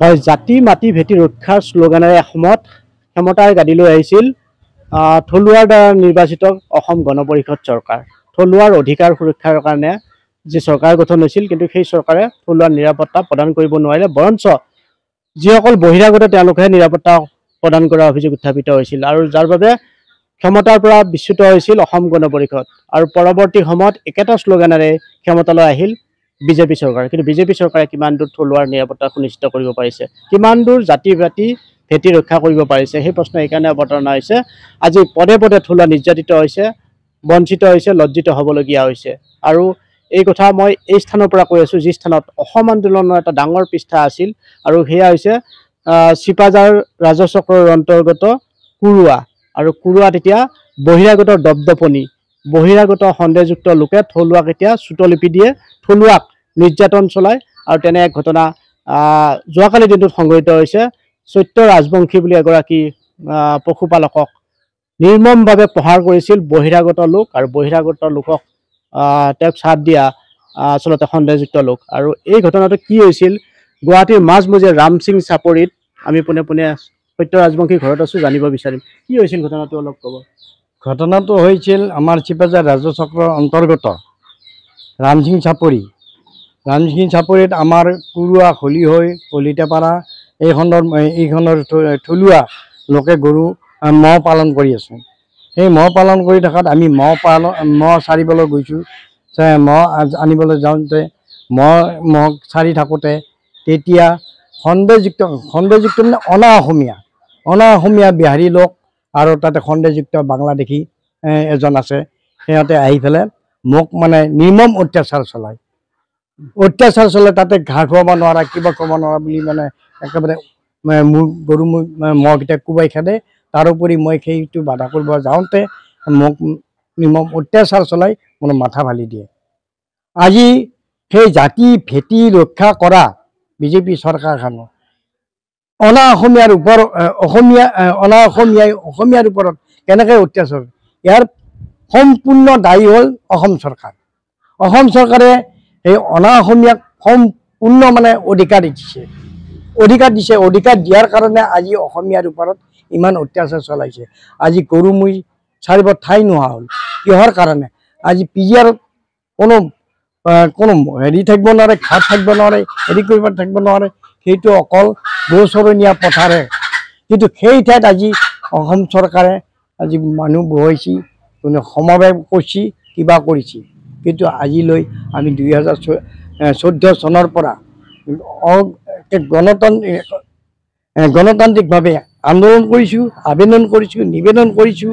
হয় জাতি মাটি ভেটি ৰক্ষাৰ শ্লোগানেৰে অসমত ক্ষমতাৰ লৈ আহিছিল থলুৱাৰ দ্বাৰা নিৰ্বাচিত অসম গণ পৰিষদ চৰকাৰ থলুৱাৰ অধিকাৰ সুৰক্ষাৰ কাৰণে যি চৰকাৰ গঠন হৈছিল কিন্তু সেই চৰকাৰে থলুৱা নিৰাপত্তা প্ৰদান কৰিব নোৱাৰিলে বৰঞ্চ যিসকল বহিৰাগত তেওঁলোকেহে নিৰাপত্তা প্ৰদান কৰাৰ অভিযোগ উত্থাপিত হৈছিল আৰু যাৰ বাবে ক্ষমতাৰ পৰা বিচ্যুত হৈছিল অসম গণ পৰিষদ আৰু পৰৱৰ্তী সময়ত একেটা শ্লোগানেৰে ক্ষমতালৈ আহিল বিজেপি চৰকাৰে কিন্তু বিজেপি চৰকাৰে কিমান দূৰ থলুৱাৰ নিৰাপত্তা সুনিশ্চিত কৰিব পাৰিছে কিমান দূৰ জাতি জাতি ভেটি ৰক্ষা কৰিব পাৰিছে সেই প্ৰশ্ন এইকাৰণে অৱতাৰণা হৈছে আজি পদে পদে থলুৱা নিৰ্যাতিত হৈছে বঞ্চিত হৈছে লজ্জিত হ'বলগীয়া হৈছে আৰু এই কথা মই এই স্থানৰ পৰা কৈ আছোঁ যি স্থানত অসম আন্দোলনৰ এটা ডাঙৰ পৃষ্ঠা আছিল আৰু সেয়া হৈছে চিপাজাৰ ৰাজচক্ৰৰ অন্তৰ্গত কুৰুৱা আৰু কুৰুৱাত এতিয়া বহিৰাগত দপদপনি বহিৰাগত সন্দেহযুক্ত লোকে থলুৱাক এতিয়া চুতলিপি দিয়ে থলুৱাক নিৰ্যাতন চলায় আৰু তেনে এক ঘটনা যোৱাকালি দিনটোত সংঘটিত হৈছে চৈত্য ৰাজবংশী বুলি এগৰাকী পশুপালকক নিৰ্মমভাৱে প্ৰহাৰ কৰিছিল বহিৰাগত লোক আৰু বহিৰাগত লোকক তেওঁক ছাট দিয়া আচলতে সন্দেহযুক্ত লোক আৰু এই ঘটনাটো কি হৈছিল গুৱাহাটীৰ মাজমজিয়া ৰামসিং চাপৰিত আমি পোনে পোনে সত্য ৰাজবংশীৰ ঘৰত আছোঁ জানিব বিচাৰিম কি হৈছিল ঘটনাটো অলপ ক'ব ঘটনাটো হৈছিল আমাৰ চিপাজাৰ ৰাজচক্ৰৰ অন্তৰ্গত ৰামসিং চাপৰি ৰাণীখিন চাপৰিত আমাৰ কুৰুৱা হলি হৈ কলিতাপাৰা এইখনৰ এইখনৰ থলুৱা লোকে গৰু মহ পালন কৰি আছোঁ সেই মহ পালন কৰি থকাত আমি মহ পালন মহ চাৰিবলৈ গৈছোঁ মহ আনিবলৈ যাওঁতে মহ মহ চাৰি থাকোঁতে তেতিয়া সন্দেহযুক্ত সন্দেহযুক্ত মানে অনা অসমীয়া অনা অসমীয়া বিহাৰী লোক আৰু তাতে সন্দেহযুক্ত বাংলাদেশী এজন আছে সিহঁতে আহি পেলাই মোক মানে নিৰ্মম অত্যাচাৰ চলায় অত্যাচাৰ চলে তাতে ঘাঁহ খুৱাব নোৱাৰা কিবা খুৱাব নোৱাৰা বুলি মানে একেবাৰে মোৰ গৰু মহকেইটাক কোবাই খেদে তাৰোপৰি মই সেইটো বাধা কৰিব যাওঁতে মোক নিমক অত্যাচাৰ চলাই মানে মাথা ফালি দিয়ে আজি সেই জাতি ভেটি ৰক্ষা কৰা বিজেপি চৰকাৰখনৰ অনা অসমীয়াৰ ওপৰত অসমীয়া অনা অসমীয়াই অসমীয়াৰ ওপৰত কেনেকৈ অত্যাচাৰ ইয়াৰ সম্পূৰ্ণ দায়ী হ'ল অসম চৰকাৰ অসম চৰকাৰে সেই অসমীয়াক সম্পূৰ্ণ মানে অধিকাৰ দিছে অধিকাৰ দিছে অধিকাৰ দিয়াৰ কাৰণে আজি অসমীয়াৰ ওপৰত ইমান অত্যাচাৰ চলাইছে আজি গৰু মই চাৰিব ঠাই নোহোৱা হ'ল কিহৰ কাৰণে আজি পি কোনো কোনো হেৰি থাকিব নোৱাৰে ঘাট থাকিব নোৱাৰে হেৰি কৰিব থাকিব নোৱাৰে সেইটো অকল বৌচৰণীয়া পথাৰে কিন্তু সেই ঠাইত আজি অসম চৰকাৰে আজি মানুহ বহিছে কোনো সমবায় কৰিছে কিবা কৰিছে কিন্তু আজিলৈ আমি দুই হাজাৰ চৈধ্য চনৰ পৰা গণতান্ত্ৰিক গণতান্ত্ৰিকভাৱে আন্দোলন কৰিছোঁ আবেদন কৰিছোঁ নিবেদন কৰিছোঁ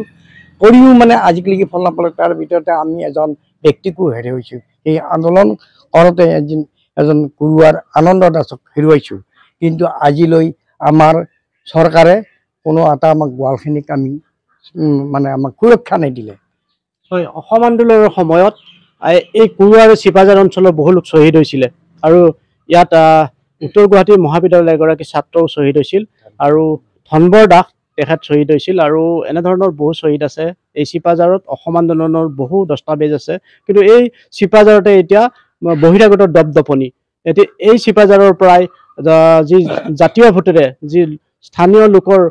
কৰিও মানে আজিকালি ফল তাৰ ভিতৰতে আমি এজন ব্যক্তিকো হেৰুৱাইছোঁ এই আন্দোলন কৰোঁতে এদিন এজন কুৰুৱাৰ আনন্দ দাসক হেৰুৱাইছোঁ কিন্তু আজিলৈ আমাৰ চৰকাৰে কোনো এটা আমাক গোৱালখিনিক আমি মানে আমাক সুৰক্ষা নিদিলে হয় অসম আন্দোলনৰ সময়ত এই কুৰুৱা আৰু চিপাঝাৰ অঞ্চলৰ বহু লোক শ্বহীদ হৈছিলে আৰু ইয়াত উত্তৰ গুৱাহাটী মহাবিদ্যালয়ৰ এগৰাকী ছাত্ৰও শ্বহীদ হৈছিল আৰু ধনবৰ দাস তেখেত শ্বহীদ হৈছিল আৰু এনেধৰণৰ বহু শ্বহীদ আছে এই চিপাঝাৰত অসম আন্দোলনৰ বহু দস্তাবেজ আছে কিন্তু এই চিপাজাৰতে এতিয়া বহিৰাগত দপদপনি এতিয়া এই চিপাঝাৰৰ পৰাই যি জাতীয় ভোটেৰে যি স্থানীয় লোকৰ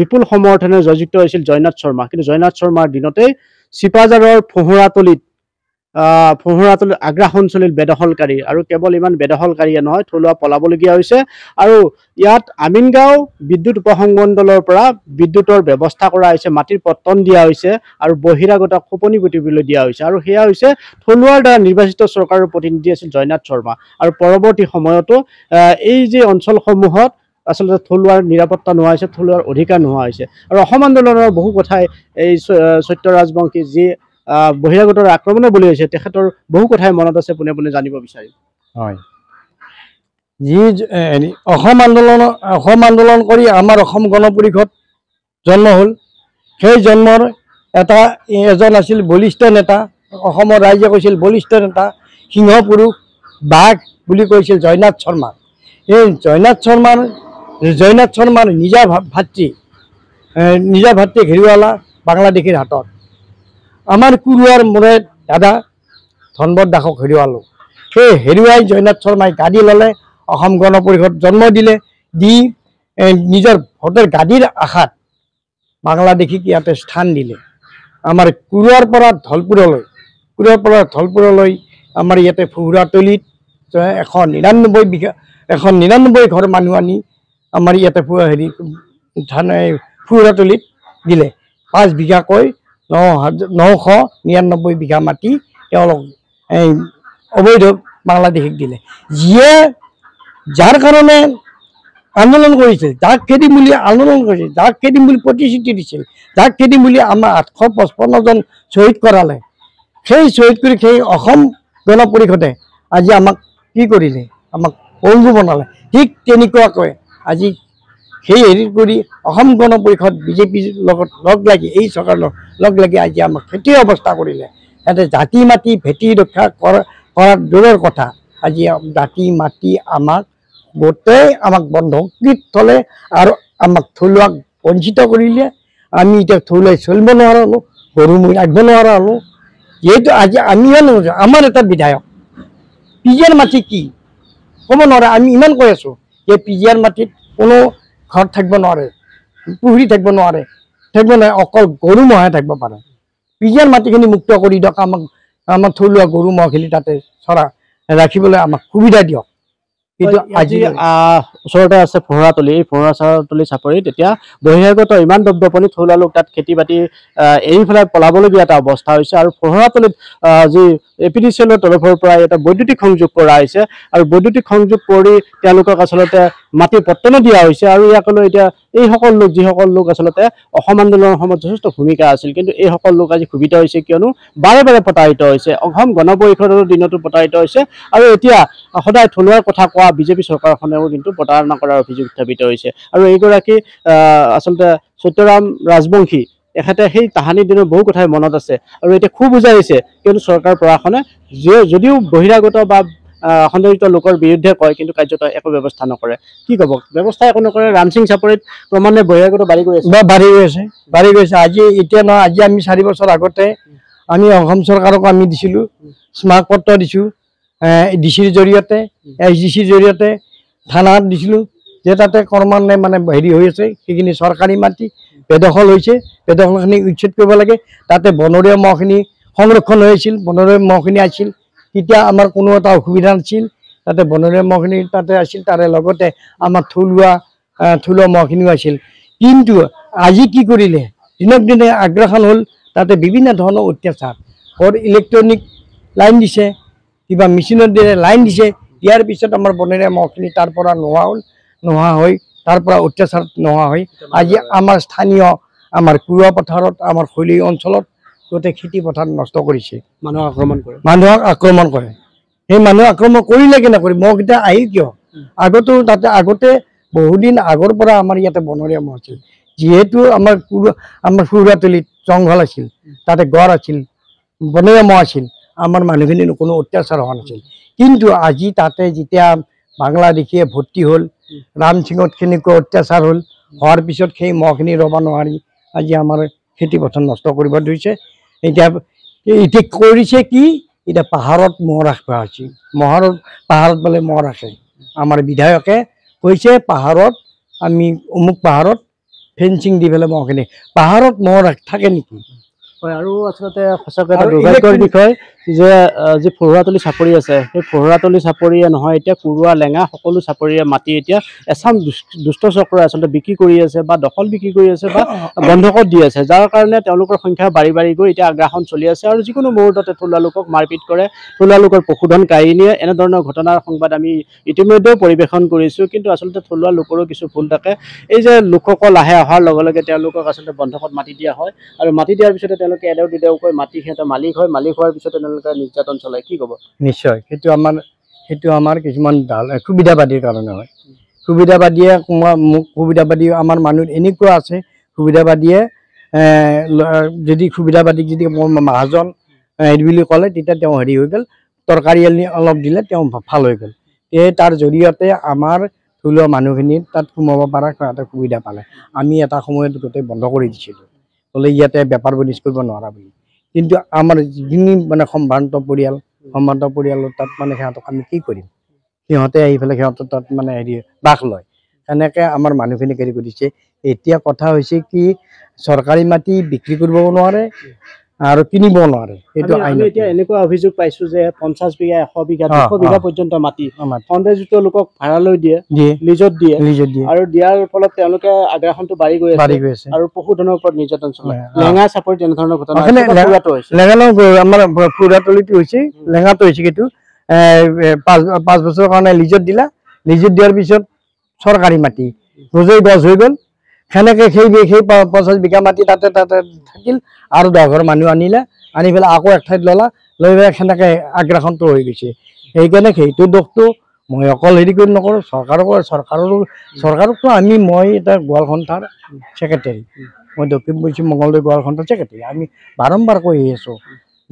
বিপুল সমৰ্থনে জয়যুক্ত হৈছিল জয়নাথ শৰ্মা কিন্তু জয়নাথ শৰ্মাৰ দিনতেই চিপাজাৰৰ ফহৰাতলিত ফোহৰাতলৈ আগ্ৰাসন চলিল বেদখলকাৰী আৰু কেৱল ইমান বেদখলকাৰীয়ে নহয় থলুৱা পলাবলগীয়া হৈছে আৰু ইয়াত আমিনগাঁও বিদ্যুৎ উপসংমণ্ডলৰ পৰা বিদ্যুতৰ ব্যৱস্থা কৰা হৈছে মাটিৰ পত্তন দিয়া হৈছে আৰু বহিৰাগত খোপনি গুটিবলৈ দিয়া হৈছে আৰু সেয়া হৈছে থলুৱাৰ দ্বাৰা নিৰ্বাচিত চৰকাৰৰ প্ৰতিনিধি আছিল জয়নাথ শৰ্মা আৰু পৰৱৰ্তী সময়তো এই যে অঞ্চলসমূহত আচলতে থলুৱাৰ নিৰাপত্তা নোহোৱা হৈছে থলুৱাৰ অধিকাৰ নোহোৱা হৈছে আৰু অসম আন্দোলনৰ বহু কথাই এই চৈত্য ৰাজবংশী যি বহিৰাগতৰ আক্ৰমণৰ বলি হৈছে তেখেতৰ বহু কথাই মনত আছে পোনে পোনে জানিব বিচাৰিম হয় যি অসম আন্দোলন অসম আন্দোলন কৰি আমাৰ অসম গণ পৰিষদ জন্ম হ'ল সেই জন্মৰ এটা এজন আছিল বলিষ্ঠ নেতা অসমৰ ৰাইজে কৈছিল বলিষ্ঠ নেতা সিংহ পুৰুষ বাঘ বুলি কৈছিল জয়নাথ শৰ্মা এই জয়নাথ শৰ্মাৰ জয়নাথ শৰ্মাৰ নিজা ভাতৃ নিজা ভাতৃ ঘেৰুৱালা বাংলাদেশীৰ হাতত আমাৰ কুৰুৱাৰ মোৰে দাদা ধনবত দাসক হেৰুৱালোঁ সেই হেৰুৱাই জয়নাথ শৰ্মাই গাদী ল'লে অসম গণ পৰিষদ জন্ম দিলে দি নিজৰ ভোটৰ গাদীৰ আশাত বাংলাদেশীক ইয়াতে স্থান দিলে আমাৰ কুৰুৱাৰ পৰা ধলপুৰলৈ কুৰুৱাৰ পৰা ধলপুৰলৈ আমাৰ ইয়াতে ফুহুৰাতলিত এশ নিৰান্নব্বৈ বিঘা এশ নিৰান্নব্বৈ ঘৰ মানুহ আনি আমাৰ ইয়াতে হেৰি এই ফুহুৰাতলিত দিলে পাঁচ বিঘাকৈ নশ নিৰান্নব্বৈ বিঘা মাটি তেওঁলোক এই অবৈধ বাংলাদেশীক দিলে যিয়ে যাৰ কাৰণে আন্দোলন কৰিছিল ডাক খেদি বুলি আন্দোলন কৰিছিল ডাক খেদিম বুলি প্ৰতিশ্ৰুতি দিছিল ডাক খেদি বুলি আমাৰ আঠশ পঁচপন্নজন শ্বহীদ কৰালে সেই শ্বহীদ কৰি সেই অসম গণ পৰিষদে আজি আমাক কি কৰিলে আমাক অংগু বনালে ঠিক তেনেকুৱাকৈ আজি সেই হেৰি কৰি অসম গণ পৰিষদ বিজেপিৰ লগত লগ লাগি এই চৰকাৰৰ লগ লাগি আজি আমাক সেইটোৱে অৱস্থা কৰিলে সিহঁতে জাতি মাটি ভেটি ৰক্ষা কৰাৰ দূৰৰ কথা আজি জাতি মাটি আমাক গোটেই আমাক বন্ধকৃত থলে আৰু আমাক থলুৱাক বঞ্চিত কৰিলে আমি এতিয়া থলুৱাই চলিব নোৱাৰা হ'লোঁ গৰু মৰি ৰাখিব নোৱাৰা হ'লোঁ যিহেতু আজি আমিহে নোৱাৰোঁ আমাৰ এটা বিধায়ক পিজিয়াৰ মাটি কি ক'ব নোৱাৰে আমি ইমান কৈ আছোঁ যে পিজিয়াৰ মাটিত কোনো ঘৰত থাকিব নোৱাৰে পুখুৰী থাকিব নোৱাৰে থাকিব নোৱাৰে অকল গৰু ম'হে থাকিব পাৰে পিজাৰ মাটিখিনি মুক্ত কৰি দিয়ক আমাক আমাৰ থলুৱা গৰু ম'হখিনি তাতে চৰা ৰাখিবলৈ আমাক সুবিধা দিয়ক কিন্তু আজি ওচৰতে আছে ফোঁহৰাতলি এই ফোঁহৰাতলি চাপৰি তেতিয়া বহিৰাগত ইমান দপদপনি থলুৱা লোক তাত খেতি বাতি এৰি পেলাই পলাবলগীয়া এটা অৱস্থা হৈছে আৰু ফোঁহৰাতলিত যি এ পি ডি চি এলৰ তৰফৰ পৰা এটা বৈদ্যুতিক সংযোগ কৰা হৈছে আৰু বৈদ্যুতিক সংযোগ কৰি তেওঁলোকক আচলতে মাটি পত্তনে দিয়া হৈছে আৰু ইয়াক লৈ এতিয়া এইসকল লোক যিসকল লোক আচলতে অসম আন্দোলনৰ সময়ত যথেষ্ট ভূমিকা আছিল কিন্তু এইসকল লোক আজি সুবিধা হৈছে কিয়নো বাৰে বাৰে প্ৰতাৰিত হৈছে অসম গণ পৰিষদৰ দিনতো প্ৰতাৰিত হৈছে আৰু এতিয়া সদায় থলুৱাৰ কথা কোৱা বা বিজেপি চৰকাৰখনেও কিন্তু প্ৰতাৰণা কৰাৰ অভিযোগ উত্থাপিত হৈছে আৰু এইগৰাকী আচলতে সত্যৰাম ৰাজবংশী এখেতে সেই তাহানিৰ দিনৰ বহু কথাই মনত আছে আৰু এতিয়া খুব বুজাইছে কিয়নো চৰকাৰ প্ৰশাসনে যে যদিও বহিৰাগত বা সন্দৰ্ভিত লোকৰ বিৰুদ্ধে কয় কিন্তু কাৰ্যত একো ব্যৱস্থা নকৰে কি ক'ব ব্যৱস্থা একো নকৰে ৰামসিং চাপৰিত ক্ৰমান্বয়ে বহিৰাগত বাঢ়ি গৈ আছে বাঢ়ি গৈ আছে বাঢ়ি গৈছে আজি এতিয়া নহয় আজি আমি চাৰি বছৰ আগতে আমি অসম চৰকাৰকো আমি দিছিলোঁ স্মাৰক পত্ৰ দিছোঁ ডি চিৰ জৰিয়তে এছ ডি চিৰ জৰিয়তে থানাত দিছিলোঁ যে তাতে ক্ৰমান্বয়ে মানে হেৰি হৈ আছে সেইখিনি চৰকাৰী মাটি বেদখল হৈছে বেদখলখিনি উচ্ছেদ কৰিব লাগে তাতে বনৰীয়া মহখিনি সংৰক্ষণ হৈ আছিল বনৰীয়া মহখিনি আছিল তেতিয়া আমাৰ কোনো এটা অসুবিধা নাছিল তাতে বনৰীয়া মহখিনি তাতে আছিল তাৰে লগতে আমাৰ থলুৱা থলুৱা মহখিনিও আছিল কিন্তু আজি কি কৰিলে দিনক দিনে আগ্ৰাসন হ'ল তাতে বিভিন্ন ধৰণৰ অত্যাচাৰ ঘৰ ইলেক্ট্ৰনিক লাইন দিছে কিবা মেচিনত দিয়ে লাইন দিছে ইয়াৰ পিছত আমাৰ বনেৰে মহখিনি তাৰ পৰা নোহোৱা হ'ল নোহোৱা হৈ তাৰ পৰা অত্যাচাৰ নোহোৱা হৈ আজি আমাৰ স্থানীয় আমাৰ কুৰুৱা পথাৰত আমাৰ শৈলী অঞ্চলত গোটেই খেতি পথাৰ নষ্ট কৰিছে মানুহক আক্ৰমণ কৰে মানুহক আক্ৰমণ কৰে সেই মানুহ আক্ৰমণ কৰিলে কেনে কৰি মহকেইটা আহি কিয় আগতো তাতে আগতে বহুদিন আগৰ পৰা আমাৰ ইয়াতে বনৰীয়া মহ আছিল যিহেতু আমাৰ আমাৰ সুৰুৱাতলীত জংঘল আছিল তাতে গড় আছিল বনৰীয়া মহ আছিল আমাৰ মানুহখিনিৰ কোনো অত্যাচাৰ হোৱা নাছিল কিন্তু আজি তাতে যেতিয়া বাংলাদেশীয়ে ভৰ্তি হ'ল ৰাম সিঙত কেনেকুৱা অত্যাচাৰ হ'ল হোৱাৰ পিছত সেই মহখিনি ৰ'ব নোৱাৰি আজি আমাৰ খেতি পথাৰ নষ্ট কৰিব ধৰিছে এতিয়া এতিয়া কৰিছে কি এতিয়া পাহাৰত মহ ৰাস হৈছে মহাৰত পাহাৰত বোলে মহ ৰাখে আমাৰ বিধায়কে কৈছে পাহাৰত আমি অমুক পাহাৰত ফেঞ্চিং দি পেলাই মহখিনি পাহাৰত মহ ৰাখ থাকে নেকি হয় আৰু আচলতে সঁচাকৈ দুৰ্ভাগ্যৰ বিষয় যে যি ফৰুৱাতলী চাপৰি আছে সেই ফৰুৱাতলী চাপৰিয়ে নহয় এতিয়া কোৰোৱা লেঙা সকলো চাপৰিয়ে মাটি এতিয়া এচাম দুষ্ট চক্ৰই আচলতে বিক্ৰী কৰি আছে বা দখল বিক্ৰী কৰি আছে বা বন্ধকত দি আছে যাৰ কাৰণে তেওঁলোকৰ সংখ্যা বাঢ়ি বাঢ়ি গৈ এতিয়া আগ্ৰাসন চলি আছে আৰু যিকোনো মুহূৰ্ততে থলুৱা লোকক মাৰপিট কৰে থলুৱা লোকৰ পশুধন কাঢ়ি নিয়ে এনেধৰণৰ ঘটনাৰ সংবাদ আমি ইতিমধ্যেও পৰিৱেশন কৰিছোঁ কিন্তু আচলতে থলুৱা লোকৰো কিছু ভুল থাকে এই যে লোকসকল আহে অহাৰ লগে লগে তেওঁলোকক আচলতে বন্ধকত মাটি দিয়া হয় আৰু মাটি দিয়াৰ পিছতে তেওঁলোকে এদেও দুদেওকৈ মাটি সিহঁতে মালিক হয় মালিক হোৱাৰ পিছতে তেওঁলোকে আপোনালোকে নিৰ্যাতন চলায় কি ক'ব নিশ্চয় সেইটো আমাৰ সেইটো আমাৰ কিছুমান সুবিধাবাদীৰ কাৰণে হয় সুবিধাবাদীয়ে মোক সুবিধাবাদী আমাৰ মানুহ এনেকুৱা আছে সুবিধাবাদীয়ে যদি সুবিধাবাদীক যদি মহাজন হেৰি বুলি ক'লে তেতিয়া তেওঁ হেৰি হৈ গ'ল তৰকাৰী আনি অলপ দিলে তেওঁ ভাল হৈ গ'ল এই তাৰ জৰিয়তে আমাৰ থলুৱা মানুহখিনি তাত সোমাব পৰা এটা সুবিধা পালে আমি এটা সময়ত গোটেই বন্ধ কৰি দিছিলোঁ বোলে ইয়াতে বেপাৰ বাণিজ্য কৰিব নোৱাৰা বুলি কিন্তু আমাৰ যিখিনি মানে সম্ভ্ৰান্ত পৰিয়াল সম্ভ্ৰান্ত পৰিয়ালৰ তাত মানে সিহঁতক আমি কি কৰিম সিহঁতে আহি পেলাই সিহঁতৰ তাত মানে হেৰি বাস লয় সেনেকৈ আমাৰ মানুহখিনিক হেৰি কৰিছে এতিয়া কথা হৈছে কি চৰকাৰী মাটি বিক্ৰী কৰিব নোৱাৰে আৰু কিনিব নোৱাৰে এইটো এতিয়া এনেকুৱা অভিযোগ পাইছো যে পঞ্চাছ বিঘা এশ বিঘা দুশ বিঘা পৰ্যন্ত মাটি ফণ্ডেযুক্ত লোকক ভাড়ালৈ দিয়ে লিজত দিয়ে লিজত দিয়ে আৰু দিয়াৰ ফলত তেওঁলোকে আগ্ৰাসনটো বাঢ়ি গৈ বাঢ়ি গৈ আছে আৰু পশুধনৰ ওপৰত নিৰ্যাতন চলাই লেঙা চাপৰি তেনেধৰণৰ ঘটনা আমাৰ ফুৰাতলিটো হৈছে লেঙাটো হৈছে কিন্তু পাঁচ বছৰৰ কাৰণে লিজত দিলা লিজত দিয়াৰ পিছত চৰকাৰী মাটি ৰোজৈ গছ হৈ গ'ল সেনেকৈ সেই সেই পঞ্চাছ বিঘা মাটি তাতে তাতে থাকিল আৰু দহ ঘৰ মানুহ আনিলে আনি পেলাই আকৌ এক ঠাইত ল'লা লৈ পেলাই সেনেকৈ আগ্ৰাসনটো হৈ গৈছে সেইকাৰণে সেইটো দোষটো মই অকল হেৰি কৰি নকৰোঁ চৰকাৰকো চৰকাৰৰো চৰকাৰকতো আমি মই এটা গোৱালখণ্ডাৰ ছেক্ৰেটেৰী মই দক্ষিণ পশ্চিম মংগলদৈ গোৱালখণ্ডৰ ছেক্ৰেটেৰী আমি বাৰম্বাৰ কৈ আছোঁ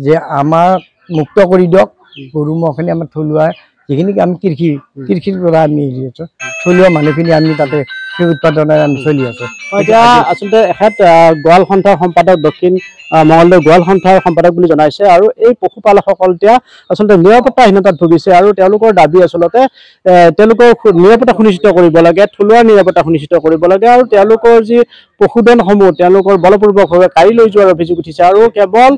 যে আমাক মুক্ত কৰি দিয়ক গৰু ম'হখিনি আমাৰ থলুৱা যিখিনি আমি কৃষি কৃষিৰ পৰা আমি হেৰি আছোঁ থলুৱা মানুহখিনি আমি তাতে কৃষি উৎপাদনে চলি আছে এতিয়া আচলতে এখেত গোৱাল সন্থাৰ সম্পাদক দক্ষিণ মঙলদৈ গোৱাল সন্থাৰ সম্পাদক বুলি জনাইছে আৰু এই পশুপালকসকল এতিয়া আচলতে নিৰাপত্তাহীনতাত ভুগিছে আৰু তেওঁলোকৰ দাবী আচলতে তেওঁলোকৰ নিৰাপত্তা সুনিশ্চিত কৰিব লাগে থলুৱা নিৰাপত্তা সুনিশ্চিত কৰিব লাগে আৰু তেওঁলোকৰ যি পশুধনসমূহ তেওঁলোকৰ বলপূৰ্বকভাৱে কাঢ়ি লৈ যোৱাৰ অভিযোগ উঠিছে আৰু কেৱল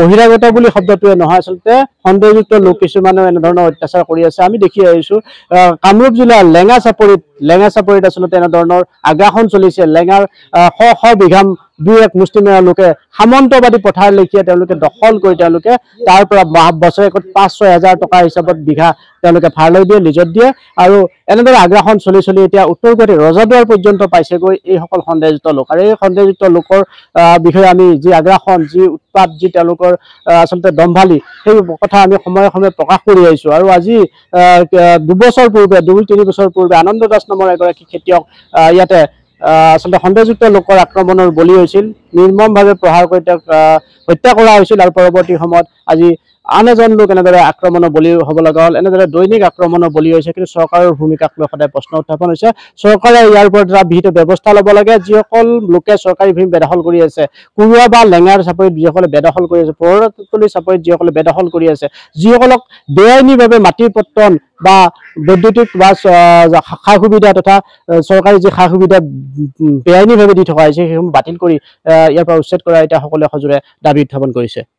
বহিৰাগত বুলি শব্দটোৱে নহয় আচলতে সন্দেহযুক্ত লোক কিছুমানেও এনেধৰণৰ অত্যাচাৰ কৰি আছে আমি দেখি আহিছোঁ কামৰূপ জিলাৰ লেঙা চাপৰিত লেঙা চাপৰিত আচলতে এনেধৰণৰ আগ্ৰাসন চলিছে লেঙাৰ শ শ বিঘাম দুই এক মুষ্টিমেয় লোকে সামন্তবাদী পথাৰ লেখিয়ে তেওঁলোকে দখল কৰি তেওঁলোকে তাৰ পৰা বছৰেকত পাঁচ ছয় হাজাৰ টকা হিচাপত বিঘা তেওঁলোকে ভাৰলৈ দিয়ে লিজত দিয়ে আৰু এনেদৰে আগ্ৰাসন চলি চলি এতিয়া উত্তৰ গুৱাহাটী ৰজাদুৱাৰ পৰ্যন্ত পাইছেগৈ এইসকল সন্দেহযুক্ত লোক আৰু এই সন্দেহযুক্ত লোকৰ বিষয়ে আমি যি আগ্ৰাসন যি উৎপাত যি তেওঁলোকৰ আচলতে দম্ভালি সেই কথা আমি সময়ে সময়ে প্ৰকাশ কৰি আহিছোঁ আৰু আজি দুবছৰ পূৰ্বে দুই তিনি বছৰ পূৰ্বে আনন্দ দাস নামৰ এগৰাকী খেতিয়ক ইয়াতে আচলতে সন্দেহযুক্ত লোকৰ আক্ৰমণৰ বলি হৈছিল নিৰ্মমভাৱে প্ৰহাৰ কৰি তেওঁক হত্যা কৰা হৈছিল আৰু পৰৱৰ্তী সময়ত আজি আন এজন লোক এনেদৰে আক্ৰমণৰ বলি হ'ব লগা হ'ল এনেদৰে দৈনিক আক্ৰমণৰ বলি হৈছে কিন্তু চৰকাৰৰ ভূমিকাক লৈ সদায় প্ৰশ্ন উত্থাপন হৈছে চৰকাৰে ইয়াৰ ওপৰত এটা বিহিত ব্যৱস্থা ল'ব লাগে যিসকল লোকে চৰকাৰী ভূমি বেদখল কৰি আছে কুৰুৱা বা লেঙাৰ চাপৰিত যিসকলে বেদখল কৰি আছে পৌৰতলীৰ চাপৰিত যিসকলে বেদখল কৰি আছে যিসকলক বেআইনীভাৱে মাটিৰ পত্তন বা বৈদ্যুতিক বা সা সুবিধা তথা চৰকাৰী যি সা সুবিধা বেআইনীভাৱে দি থকা হৈছে সেইসমূহ বাতিল কৰি ইয়াৰ পৰা উচ্ছেদ কৰা এতিয়া সকলোৱে সজোৰে দাবী উত্থাপন কৰিছে